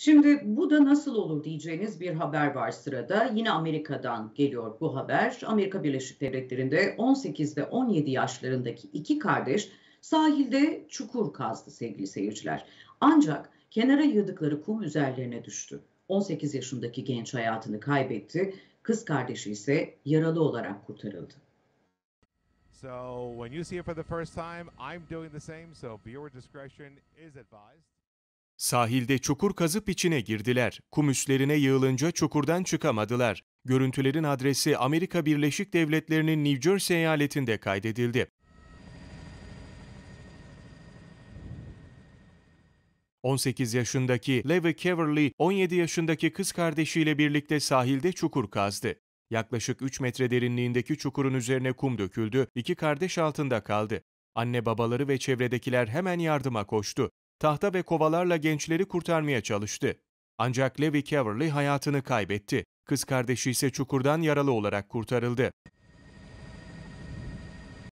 Şimdi bu da nasıl olur diyeceğiniz bir haber var sırada. Yine Amerika'dan geliyor bu haber. Amerika Birleşik Devletleri'nde 18 ve 17 yaşlarındaki iki kardeş sahilde çukur kazdı sevgili seyirciler. Ancak kenara yığdıkları kum üzerlerine düştü. 18 yaşındaki genç hayatını kaybetti. Kız kardeşi ise yaralı olarak kurtarıldı. So when you see it for the first time, I'm doing the same, so viewer discretion is advised. Sahilde çukur kazıp içine girdiler. Kum üstlerine yığılınca çukurdan çıkamadılar. Görüntülerin adresi Amerika Birleşik Devletleri'nin New Jersey eyaletinde kaydedildi. ...18 yaşındaki Levi Keverly, 17 yaşındaki kız kardeşiyle birlikte sahilde çukur kazdı. Yaklaşık 3 metre derinliğindeki çukurun üzerine kum döküldü, iki kardeş altında kaldı. Anne babaları ve çevredekiler hemen yardıma koştu tahta ve kovalarla gençleri kurtarmaya çalıştı. Ancak Levi Caverly hayatını kaybetti. Kız kardeşi ise çukurdan yaralı olarak kurtarıldı.